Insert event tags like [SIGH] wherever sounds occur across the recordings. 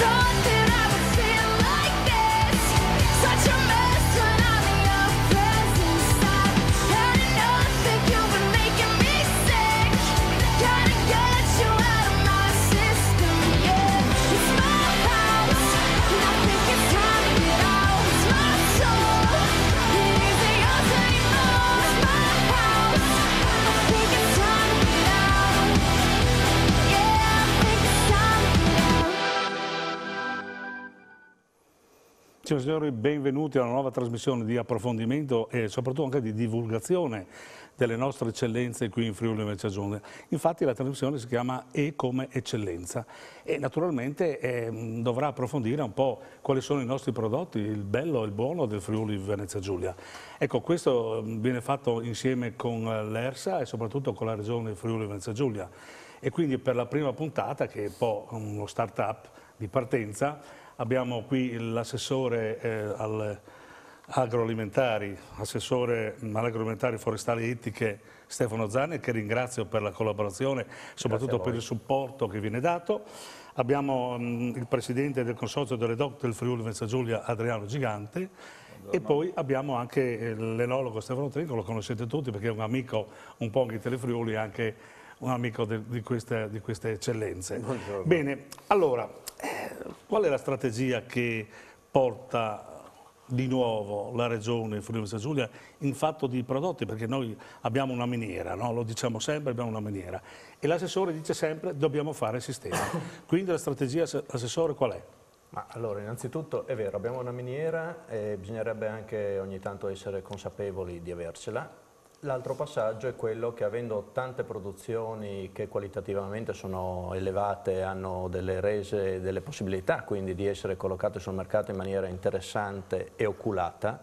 something Signore signori, benvenuti alla nuova trasmissione di approfondimento e soprattutto anche di divulgazione delle nostre eccellenze qui in Friuli Venezia Giulia. Infatti la trasmissione si chiama E come eccellenza e naturalmente eh, dovrà approfondire un po' quali sono i nostri prodotti, il bello e il buono del Friuli Venezia Giulia. Ecco, questo ehm, viene fatto insieme con l'ERSA e soprattutto con la regione Friuli Venezia Giulia e quindi per la prima puntata, che è un po' uno start-up di partenza, Abbiamo qui l'assessore eh, agroalimentari, assessore all'agroalimentare forestali e ittiche Stefano Zanni che ringrazio per la collaborazione, soprattutto per il supporto che viene dato. Abbiamo mh, mm, il presidente del consorzio delle DOC del Friuli Venezia Giulia Adriano Gigante e poi abbiamo anche eh, l'enologo Stefano Trinco, lo conoscete tutti perché è un amico un po' anche Telefriuli, anche un amico de, di, questa, di, queste eccellenze. Buongiorno. Bene, allora, qual è la strategia che porta di nuovo la regione Friuli Venezia Giulia in fatto di prodotti perché noi abbiamo una miniera, no? lo diciamo sempre, abbiamo una miniera e l'assessore dice sempre dobbiamo fare sistema. [COUGHS] Quindi la strategia assessore qual è? Ma allora, innanzitutto è vero, abbiamo una miniera e bisognerebbe anche ogni tanto essere consapevoli di avercela L'altro passaggio è quello che avendo tante produzioni che qualitativamente sono elevate, hanno delle rese, delle possibilità quindi di essere collocate sul mercato in maniera interessante e oculata,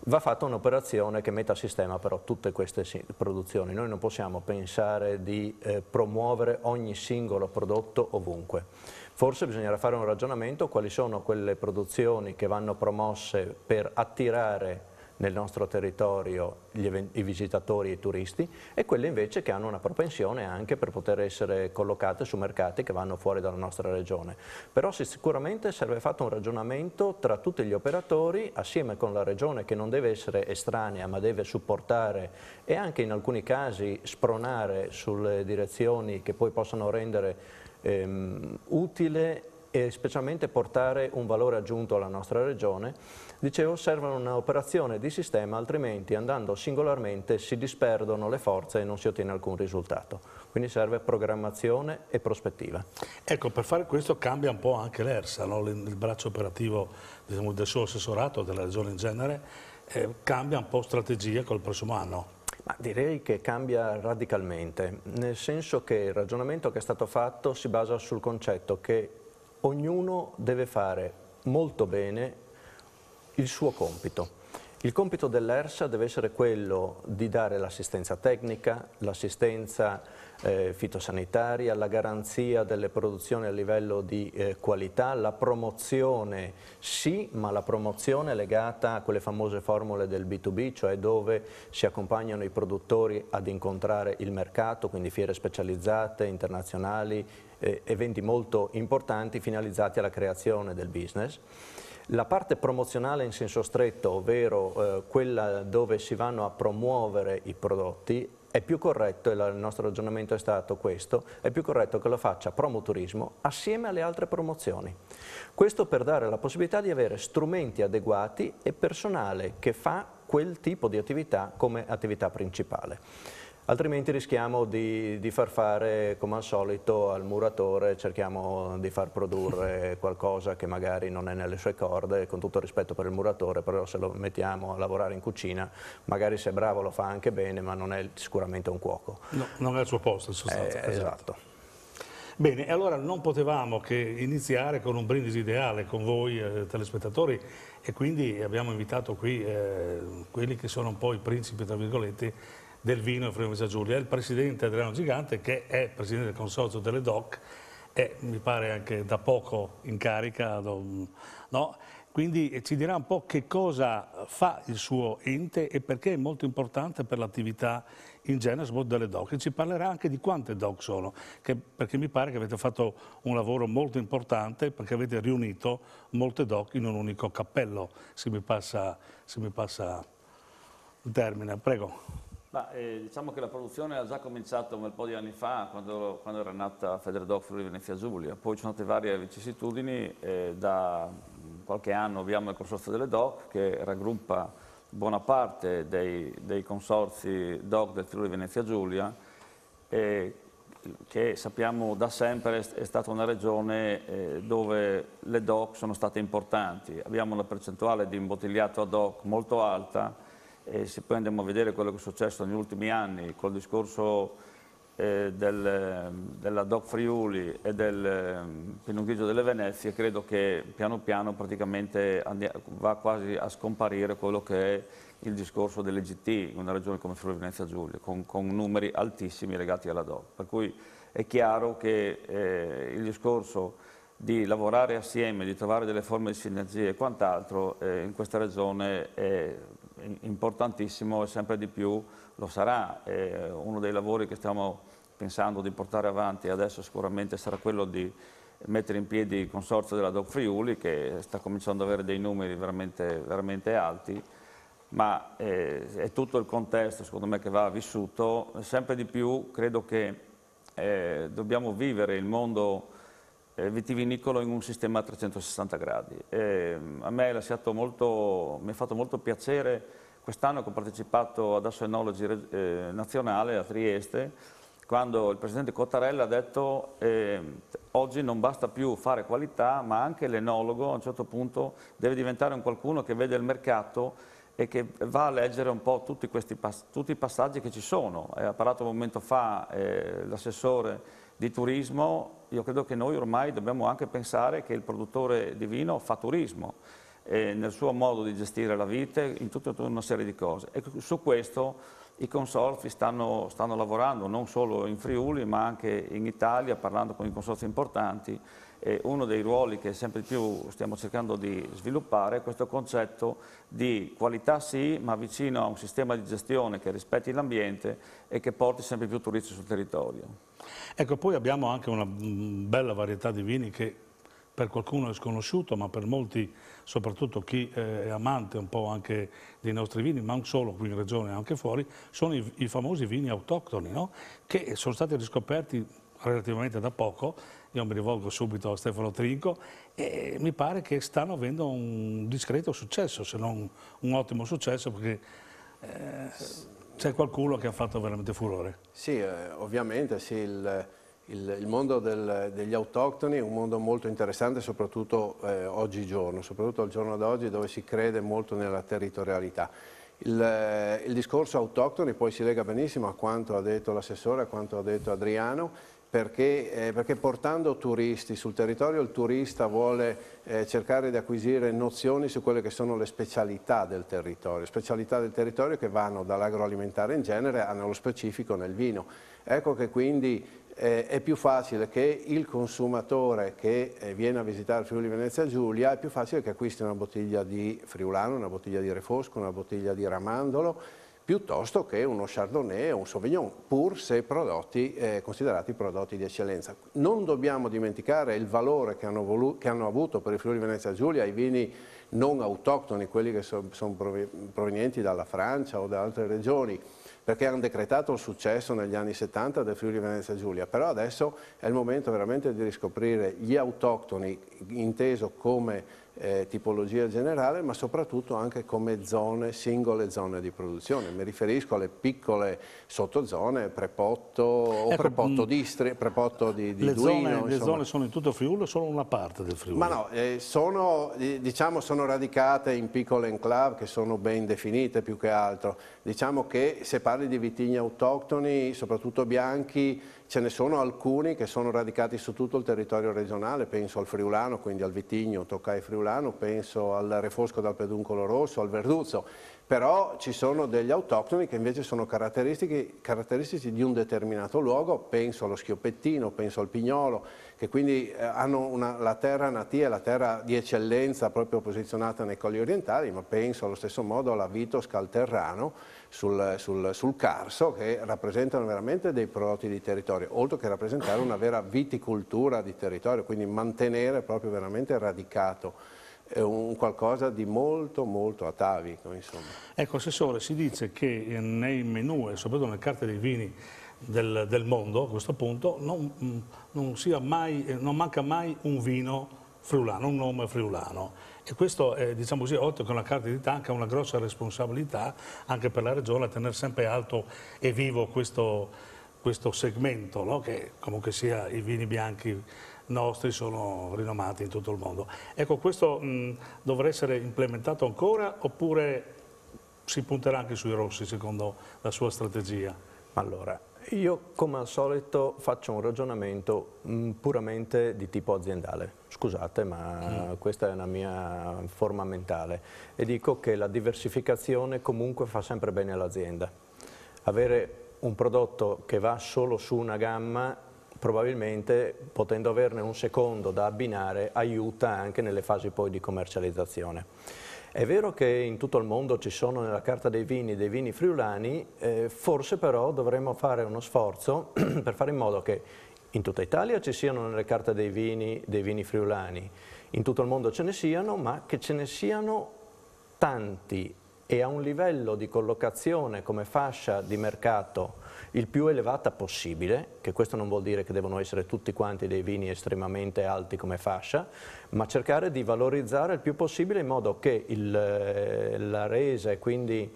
va fatta un'operazione che metta a sistema però tutte queste produzioni. Noi non possiamo pensare di eh, promuovere ogni singolo prodotto ovunque. Forse bisognerà fare un ragionamento quali sono quelle produzioni che vanno promosse per attirare nel nostro territorio i visitatori e i turisti e quelle invece che hanno una propensione anche per poter essere collocate su mercati che vanno fuori dalla nostra regione. Però sicuramente serve fatto un ragionamento tra tutti gli operatori assieme con la regione che non deve essere estranea ma deve supportare e anche in alcuni casi spronare sulle direzioni che poi possono rendere ehm, utile e specialmente portare un valore aggiunto alla nostra regione, dicevo, servono un'operazione di sistema, altrimenti andando singolarmente si disperdono le forze e non si ottiene alcun risultato. Quindi serve programmazione e prospettiva. Ecco, per fare questo cambia un po' anche l'ERSA, no? il braccio operativo diciamo, del suo assessorato, della regione in genere, eh, cambia un po' strategia col prossimo anno. Ma direi che cambia radicalmente, nel senso che il ragionamento che è stato fatto si basa sul concetto che ognuno deve fare molto bene il suo compito. Il compito dell'ERSA deve essere quello di dare l'assistenza tecnica, l'assistenza eh, fitosanitaria, la garanzia delle produzioni a livello di eh, qualità, la promozione sì, ma la promozione legata a quelle famose formule del B2B, cioè dove si accompagnano i produttori ad incontrare il mercato, quindi fiere specializzate, internazionali, eh, eventi molto importanti finalizzati alla creazione del business. La parte promozionale in senso stretto, ovvero eh, quella dove si vanno a promuovere i prodotti, è più corretto, e il nostro ragionamento è stato questo, è più corretto che lo faccia promoturismo assieme alle altre promozioni. Questo per dare la possibilità di avere strumenti adeguati e personale che fa quel tipo di attività come attività principale altrimenti rischiamo di, di, far fare come al solito al muratore, cerchiamo di far produrre [LAUGHS] qualcosa che magari non è nelle sue corde, con tutto rispetto per il muratore, però se lo mettiamo a lavorare in cucina, magari se è bravo lo fa anche bene, ma non è sicuramente un cuoco. No, non è al suo posto in sostanza. Eh, esatto. esatto. Bene, allora non potevamo che iniziare con un brindisi ideale con voi eh, telespettatori e quindi abbiamo invitato qui eh, quelli che sono un po' i principi, tra virgolette, del vino in Friuli Giulia, è il presidente Adriano Gigante che è presidente del consorzio delle DOC e mi pare anche da poco in carica, no? quindi eh, ci dirà un po' che cosa fa il suo ente e perché è molto importante per l'attività in Genesbo delle DOC e ci parlerà anche di quante DOC sono, che, perché mi pare che avete fatto un lavoro molto importante perché avete riunito molte DOC in un unico cappello, se mi passa, se mi passa il termine. Prego. Ma, eh, diciamo che la produzione ha già cominciato un bel po' di anni fa, quando, quando era nata Federdoc Friuli Venezia Giulia. Poi ci sono state varie vicissitudini, eh, da mm, qualche anno abbiamo il consorzio delle DOC che raggruppa buona parte dei, dei consorzi DOC del Friuli Venezia Giulia, eh, che sappiamo da sempre è stata una regione eh, dove le DOC sono state importanti. Abbiamo una percentuale di imbottigliato ad hoc molto alta, e se poi andiamo a vedere quello che è successo negli ultimi anni col discorso eh, del, della Doc Friuli e del ehm, Pinocchio delle Venezie, credo che piano piano praticamente va quasi a scomparire quello che è il discorso dell'EGT in una regione come Friuli Venezia Giulia, con, con, numeri altissimi legati alla DOC. Per cui è chiaro che eh, il discorso di lavorare assieme, di trovare delle forme di sinergie e quant'altro eh, in questa regione è importantissimo e sempre di più lo sarà. Eh, uno dei lavori che stiamo pensando di portare avanti adesso sicuramente sarà quello di mettere in piedi il consorzio della Dog Friuli che sta cominciando ad avere dei numeri veramente, veramente alti ma eh, è tutto il contesto secondo me che va vissuto sempre di più credo che eh, dobbiamo vivere il mondo eh, vitivinicolo in un sistema a 360 gradi. E mm, a me molto, mi ha fatto molto piacere quest'anno che ho partecipato ad Assoenologi eh, nazionale a Trieste quando il presidente Cottarella ha detto eh, oggi non basta più fare qualità ma anche l'enologo a un certo punto deve diventare un qualcuno che vede il mercato e che va a leggere un po' tutti, questi, tutti i passaggi che ci sono. Eh, ha parlato un momento fa eh, l'assessore di turismo, io credo che noi ormai dobbiamo anche pensare che il produttore di vino fa turismo eh, nel suo modo di gestire la vita, in tutta una serie di cose. E su questo i consorzi stanno, stanno lavorando non solo in Friuli ma anche in Italia, parlando con i consorzi importanti. E uno dei ruoli che sempre di più stiamo cercando di sviluppare è questo concetto di qualità sì, ma vicino a un sistema di gestione che rispetti l'ambiente e che porti sempre più turisti sul territorio. Ecco, poi abbiamo anche una mm, bella varietà di vini che per qualcuno è sconosciuto, ma per molti, soprattutto chi eh, è amante un po' anche dei nostri vini, ma non solo qui in regione, anche fuori, sono i, i famosi vini autoctoni, no? che sono stati riscoperti relativamente da poco, io mi rivolgo subito a Stefano Trinco, e mi pare che stanno avendo un discreto successo, se non un ottimo successo, perché... Eh, c'è qualcuno che ha fatto veramente furore. Sì, eh, ovviamente sì, il, il, il mondo del, degli autoctoni è un mondo molto interessante soprattutto eh, oggigiorno, soprattutto al giorno d'oggi dove si crede molto nella territorialità. Il, eh, il discorso autoctoni poi si lega benissimo a quanto ha detto l'assessore, a quanto ha detto Adriano, perché, eh, perché, portando turisti sul territorio il turista vuole eh, cercare di acquisire nozioni su quelle che sono le specialità del territorio, specialità del territorio che vanno dall'agroalimentare in genere a nello specifico nel vino. Ecco che quindi eh, è più facile che il consumatore che eh, viene a visitare Friuli Venezia Giulia è più facile che acquisti una bottiglia di friulano, una bottiglia di refosco, una bottiglia di ramandolo piuttosto che uno Chardonnay o un Sauvignon, pur se prodotti, eh, considerati prodotti di eccellenza. Non dobbiamo dimenticare il valore che hanno, che hanno avuto per il Friuli Venezia Giulia i vini non autoctoni, quelli che so sono provenienti dalla Francia o da altre regioni, perché hanno decretato il successo negli anni 70 del Friuli Venezia Giulia, però adesso è il momento veramente di riscoprire gli autoctoni, inteso come eh, tipologia generale, ma soprattutto anche come zone, singole zone di produzione. Mi riferisco alle piccole sottozone, Prepotto o ecco, Prepotto, mm, distri, prepotto di, di le Duino. Zone, le zone sono in tutto Friuli o solo una parte del Friuli? Ma no, eh, sono, eh, diciamo, sono radicate in piccole enclave che sono ben definite più che altro. Diciamo che se parli di vitigni autoctoni, soprattutto bianchi, ce ne sono alcuni che sono radicati su tutto il territorio regionale, penso al friulano, quindi al vitigno, tocca ai friulani, Herculano, penso al refosco dal peduncolo rosso, al verduzzo, però ci sono degli autoctoni che invece sono caratteristici di un determinato luogo, penso allo schioppettino, penso al pignolo, che quindi eh, hanno una, la terra natia, la terra di eccellenza proprio posizionata nei colli orientali, ma penso allo stesso modo alla Vito Scalterrano sul, sul, sul Carso, che rappresentano veramente dei prodotti di territorio, oltre che rappresentare una vera viticoltura di territorio, quindi mantenere proprio veramente radicato è un qualcosa di molto molto atavico. Insomma. Ecco Assessore, si dice che eh, nei menu e soprattutto nelle carte dei vini del, del, mondo a questo punto non, mm, non, mai, eh, non, manca mai un vino friulano, un nome friulano e questo è, diciamo così, oltre che una carta d'identità anche una grossa responsabilità anche per la regione a tenere sempre alto e vivo questo, questo segmento no? che comunque sia i vini bianchi nostri sono rinomati in tutto il mondo. Ecco, questo mh, dovrà essere implementato ancora oppure si punterà anche sui rossi secondo la sua strategia? Allora, io come al solito faccio un ragionamento mh, puramente di tipo aziendale, scusate ma mm. questa è una mia forma mentale e dico che la diversificazione comunque fa sempre bene all'azienda. Avere un prodotto che va solo su una gamma probabilmente potendo averne un secondo da abbinare aiuta anche nelle fasi poi di commercializzazione. È vero che in tutto il mondo ci sono nella carta dei vini dei vini friulani, eh, forse però dovremmo fare uno sforzo [CLEARS THROAT] per fare in modo che in tutta Italia ci siano nelle carte dei vini dei vini friulani, in tutto il mondo ce ne siano, ma che ce ne siano tanti e a un livello di collocazione come fascia di mercato il più elevata possibile, che questo non vuol dire che devono essere tutti quanti dei vini estremamente alti come fascia, ma cercare di valorizzare il più possibile in modo che il, eh, la resa e quindi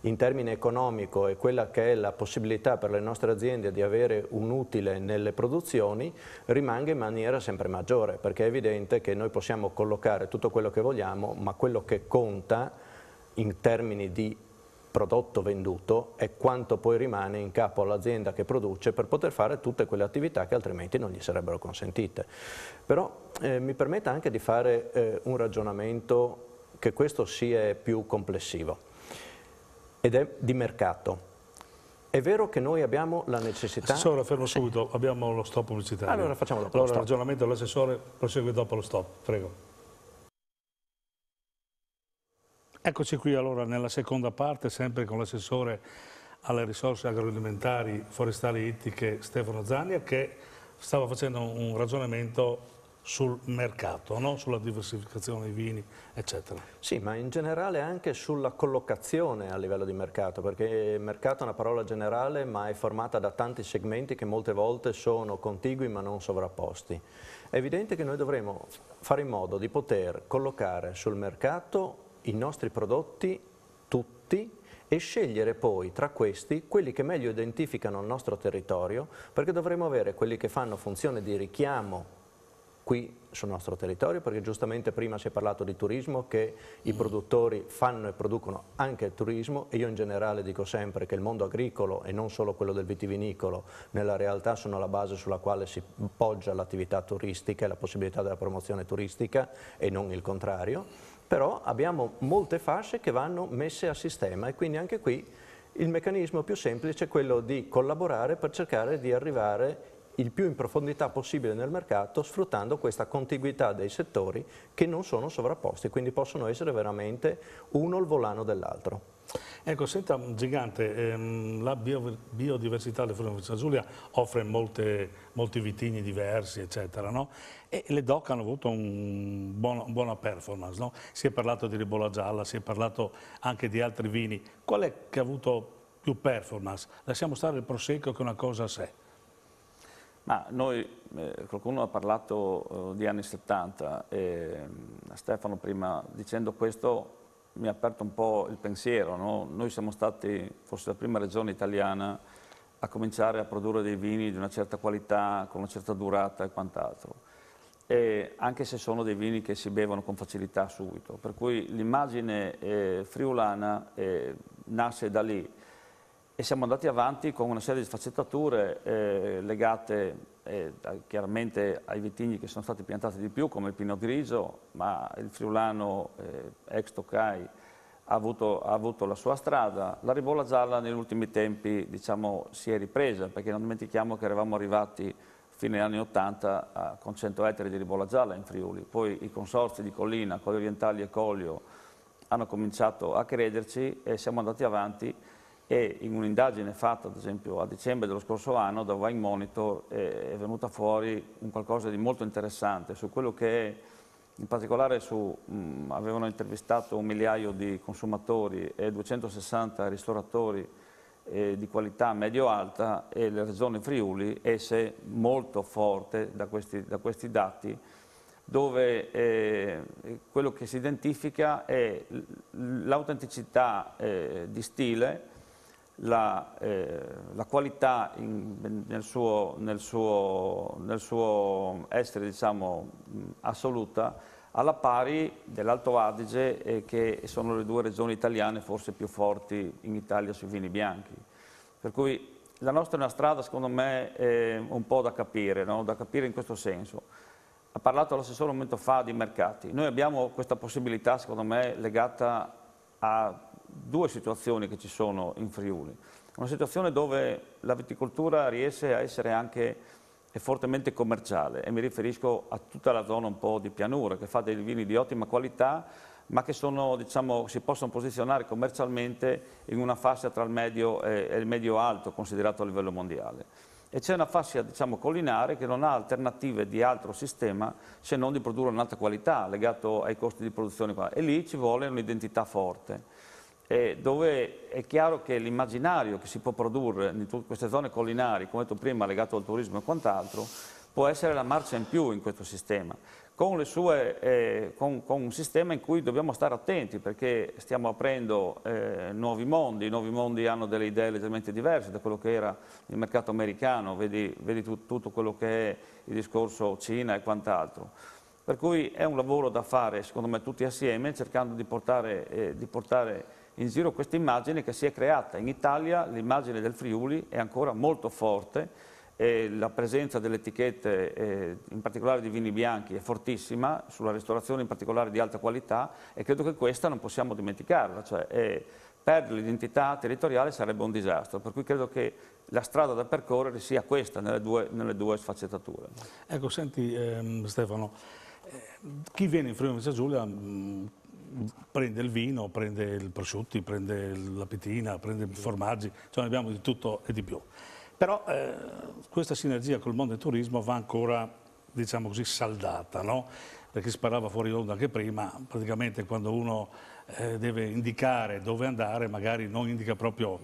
in termini economico e quella che è la possibilità per le nostre aziende di avere un utile nelle produzioni rimanga in maniera sempre maggiore, perché è evidente che noi possiamo collocare tutto quello che vogliamo, ma quello che conta in termini di prodotto venduto e quanto poi rimane in capo all'azienda che produce per poter fare tutte quelle attività che altrimenti non gli sarebbero consentite. Però eh, mi permetta anche di fare eh, un ragionamento che questo sia più complessivo ed è di mercato. È vero che noi abbiamo la necessità... Assessore, fermo subito, sì. abbiamo lo stop pubblicitario. Allora facciamo dopo allora, lo stop. il ragionamento dell'assessore prosegue dopo lo stop, prego. Eccoci qui allora nella seconda parte, sempre con l'assessore alle risorse agroalimentari, forestali e ittiche Stefano Zania che stava facendo un ragionamento sul mercato, no? sulla diversificazione dei vini, eccetera. Sì, ma in generale anche sulla collocazione a livello di mercato, perché mercato è una parola generale ma è formata da tanti segmenti che molte volte sono contigui ma non sovrapposti. È evidente che noi dovremo fare in modo di poter collocare sul mercato i nostri prodotti, tutti, e scegliere poi tra questi quelli che meglio identificano il nostro territorio, perché dovremo avere quelli che fanno funzione di richiamo qui sul nostro territorio, perché giustamente prima si è parlato di turismo, che i mm. produttori fanno e producono anche il turismo e io in generale dico sempre che il mondo agricolo e non solo quello del vitivinicolo nella realtà sono la base sulla quale si poggia l'attività turistica e la possibilità della promozione turistica e non il contrario però abbiamo molte fasce che vanno messe a sistema e quindi anche qui il meccanismo più semplice è quello di collaborare per cercare di arrivare il più in profondità possibile nel mercato sfruttando questa contiguità dei settori che non sono sovrapposti, quindi possono essere veramente uno il volano dell'altro. Ecco, senta Gigante, ehm, la bio, biodiversità del Friuli Venezia Giulia offre molte, molti vitigni diversi, eccetera, no? E le DOC hanno avuto una buon, buona performance, no? Si è parlato di Ribola Gialla, si è parlato anche di altri vini. Qual è che ha avuto più performance? Lasciamo stare il Prosecco che una cosa a sé. Ma noi, eh, qualcuno ha parlato eh, di anni 70, eh, Stefano prima dicendo questo mi ha aperto un po' il pensiero. No? Noi siamo stati forse la prima regione italiana a cominciare a produrre dei vini di una certa qualità, con una certa durata e quant'altro. anche se sono dei vini che si bevono con facilità subito, per cui l'immagine eh, friulana eh, nasce da lì e siamo andati avanti con una serie di sfaccettature eh, legate e chiaramente ai vitigni che sono stati piantati di più come il Pino Grigio, ma il friulano eh, ex Toccai ha avuto, ha avuto, la sua strada. La ribolla gialla negli ultimi tempi diciamo, si è ripresa perché non dimentichiamo che eravamo arrivati fine anni 80 a, con 100 ettari di ribolla gialla in Friuli, poi i consorzi di Collina, Colli Orientali e Collio hanno cominciato a crederci e siamo andati avanti e in un'indagine fatta ad esempio a dicembre dello scorso anno da Wine Monitor eh, è venuta fuori un qualcosa di molto interessante su quello che è, in particolare su, mh, mm, avevano intervistato un migliaio di consumatori e 260 ristoratori eh, di qualità medio-alta e la regione Friuli esce molto forte da questi, da questi dati dove eh, quello che si identifica è l'autenticità eh, di stile la, eh, la qualità in, nel, suo, nel, suo, nel, suo, essere diciamo, assoluta alla pari dell'Alto Adige eh, che sono le due regioni italiane forse più forti in Italia sui vini bianchi. Per cui la nostra è una strada secondo me eh, un po' da capire, no? da capire in questo senso. Ha parlato l'assessore un momento fa di mercati. Noi abbiamo questa possibilità secondo me legata a due situazioni che ci sono in Friuli. Una situazione dove la viticoltura riesce a essere anche fortemente commerciale e mi riferisco a tutta la zona un po' di pianura che fa dei vini di ottima qualità ma che sono, diciamo, si possono posizionare commercialmente in una fascia tra il medio e il medio alto considerato a livello mondiale. E c'è una fascia diciamo, collinare che non ha alternative di altro sistema se non di produrre un'alta qualità legato ai costi di produzione. E lì ci vuole un'identità forte eh, dove è chiaro che l'immaginario che si può produrre in queste zone collinari, come detto prima, legato al turismo e quant'altro, può essere la marcia in più in questo sistema, con, sue, eh, con, con, un sistema in cui dobbiamo stare attenti perché stiamo aprendo eh, nuovi mondi, i nuovi mondi hanno delle idee leggermente diverse da quello che era il mercato americano, vedi, vedi tu, tutto quello che è il discorso Cina e quant'altro. Per cui è un lavoro da fare, secondo me, tutti assieme, cercando di portare, eh, di portare in giro questa immagine che si è creata. In Italia l'immagine del Friuli è ancora molto forte, e la presenza delle etichette, eh, in particolare di vini bianchi, è fortissima, sulla ristorazione in particolare di alta qualità e credo che questa non possiamo dimenticarla, cioè eh, perdere l'identità territoriale sarebbe un disastro, per cui credo che la strada da percorrere sia questa nelle due, nelle due sfaccettature. Ecco, senti ehm, Stefano, eh, chi viene in Friuli Venezia Giulia mh, mm, prende il vino, prende il prosciutti, prende la pitina, prende i formaggi, cioè ne abbiamo di tutto e di più. Però eh, questa sinergia col mondo del turismo va ancora, diciamo così, saldata, no? Perché si parlava fuori onda anche prima, praticamente quando uno eh, deve indicare dove andare, magari non indica proprio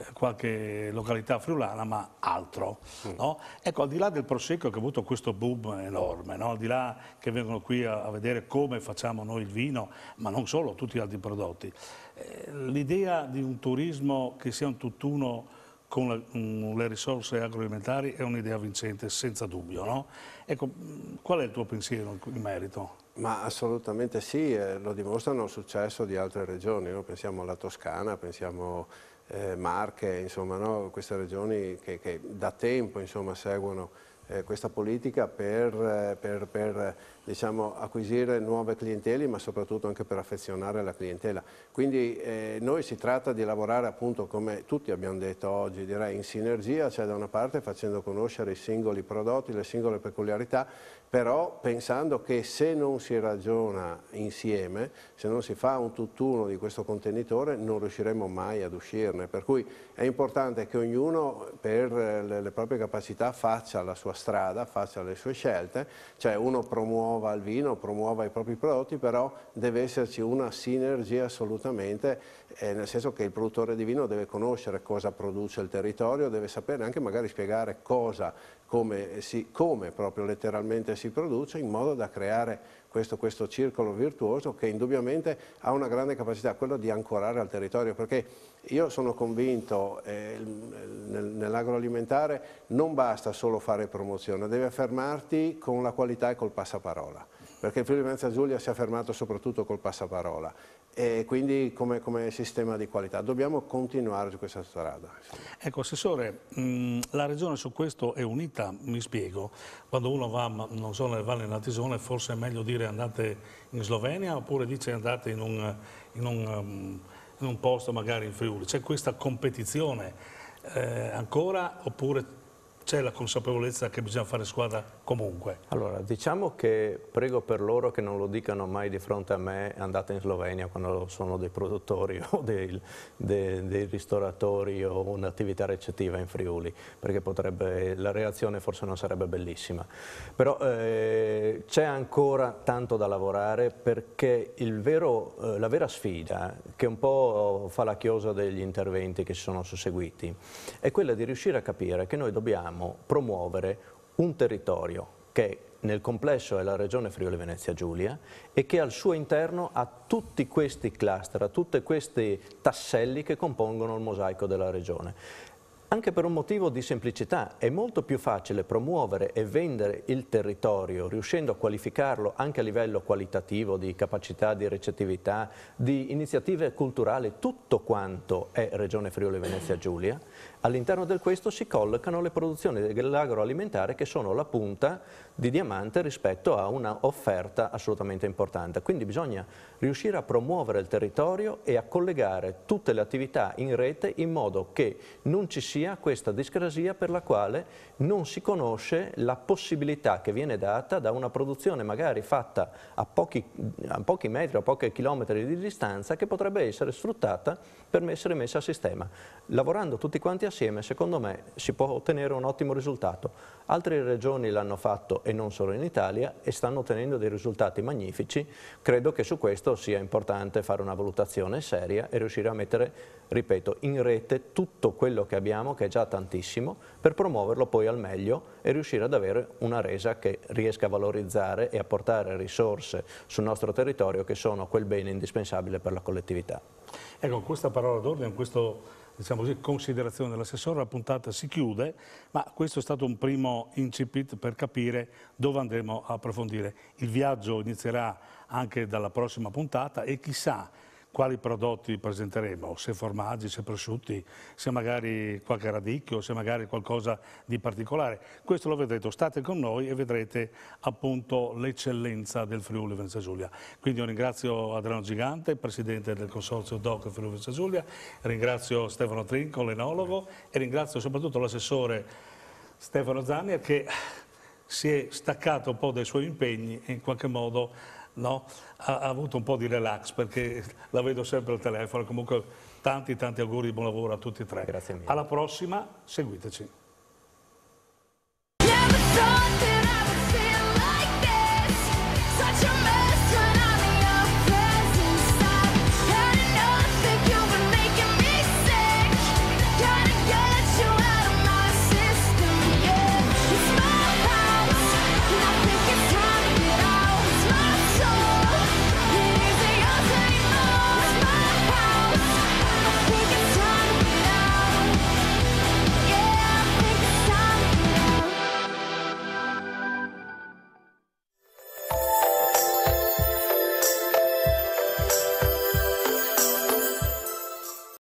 eh, qualche località friulana, ma altro. Mm. No? Ecco, al di là del Prosecco che ha avuto questo boom enorme, no? al di là che vengono qui a, a, vedere come facciamo noi il vino, ma non solo, tutti gli altri prodotti, eh, l'idea di un turismo che sia un tutt'uno con le, mh, mm, le, risorse agroalimentari è un'idea vincente, senza dubbio. No? Ecco, mm, qual è il tuo pensiero in merito? Ma assolutamente sì, eh, lo dimostrano il successo di altre regioni, pensiamo alla Toscana, pensiamo eh, Marche, insomma, no? queste regioni che, che da tempo insomma, seguono eh, questa politica per, eh, per, per diciamo, acquisire nuove clienteli ma soprattutto anche per affezionare la clientela. Quindi eh, noi si tratta di lavorare appunto come tutti abbiamo detto oggi, direi in sinergia, cioè da una parte facendo conoscere i singoli prodotti, le singole peculiarità però pensando che se non si ragiona insieme, se non si fa un tutt'uno di questo contenitore non riusciremo mai ad uscirne, per cui è importante che ognuno per eh, le, proprie capacità faccia la sua strada, faccia le sue scelte, cioè uno promuova il vino, promuova i propri prodotti, però deve esserci una sinergia assolutamente, eh, nel senso che il produttore di vino deve conoscere cosa produce il territorio, deve sapere anche magari spiegare cosa, come, eh, si, come proprio letteralmente si produce in modo da creare questo, questo, circolo virtuoso che indubbiamente ha una grande capacità, quella di ancorare al territorio, perché io sono convinto eh, nel, nell'agroalimentare non basta solo fare promozione, devi affermarti con la qualità e col passaparola perché il Friuli Venezia Giulia si è fermato soprattutto col passaparola e quindi come, come sistema di qualità. Dobbiamo continuare su questa strada. Ecco, Assessore, mh, mm, la Regione su questo è unita, mi spiego. Quando uno va, non so, nelle valli dell'Altisone, forse è meglio dire andate in Slovenia oppure dice andate in un, in un, mm, in un posto magari in Friuli. C'è questa competizione eh, ancora oppure c'è la consapevolezza che bisogna fare squadra comunque? Allora, diciamo che prego per loro che non lo dicano mai di fronte a me andate in Slovenia quando sono dei produttori [LAUGHS] o dei, dei, dei ristoratori o un'attività recettiva in Friuli, perché potrebbe, la reazione forse non sarebbe bellissima. Però eh, c'è ancora tanto da lavorare perché vero, eh, la vera sfida, che un po' fa la chiosa degli interventi che si sono susseguiti, è quella di riuscire a capire che noi dobbiamo vogliamo promuovere un territorio che nel complesso è la regione Friuli Venezia Giulia e che al suo interno ha tutti questi cluster, ha tutti questi tasselli che compongono il mosaico della regione anche per un motivo di semplicità. È molto più facile promuovere e vendere il territorio, riuscendo a qualificarlo anche a livello qualitativo, di capacità, di recettività, di iniziative culturali, tutto quanto è Regione Friuli Venezia Giulia. All'interno del questo si collocano le produzioni dell'agroalimentare che sono la punta di diamante rispetto a un'offerta assolutamente importante. Quindi bisogna riuscire a promuovere il territorio e a collegare tutte le attività in rete in modo che non ci sia sia questa discrasia per la quale non si conosce la possibilità che viene data da una produzione magari fatta a pochi, a pochi metri, a pochi chilometri di distanza, che potrebbe essere sfruttata per essere messa a sistema. Lavorando tutti quanti assieme, secondo me, si può ottenere un ottimo risultato. Altre regioni l'hanno fatto e non solo in Italia e stanno ottenendo dei risultati magnifici. Credo che su questo sia importante fare una valutazione seria e riuscire a mettere ripeto, in rete tutto quello che abbiamo, che è già tantissimo, per promuoverlo poi al meglio e riuscire ad avere una resa che riesca a valorizzare e a portare risorse sul nostro territorio che sono quel bene indispensabile per la collettività. Ecco, con questa parola d'ordine, con questa diciamo considerazione dell'assessore, la puntata si chiude, ma questo è stato un primo incipit per capire dove andremo a approfondire. Il viaggio inizierà anche dalla prossima puntata e chissà quali prodotti presenteremo, se formaggi, se prosciutti, se magari qualche radicchio, se magari qualcosa di particolare. Questo lo vedrete, state con noi e vedrete appunto l'eccellenza del Friuli Venezia Giulia. Quindi io ringrazio Adriano Gigante, Presidente del Consorzio DOC Friuli Venezia Giulia, ringrazio Stefano Trinco, l'enologo e ringrazio soprattutto l'assessore Stefano Zania che si è staccato un po' dai suoi impegni e in qualche modo no? ha, ha, avuto un po' di relax perché la vedo sempre al telefono. Comunque tanti tanti auguri di buon lavoro a tutti e tre. Alla prossima, seguiteci.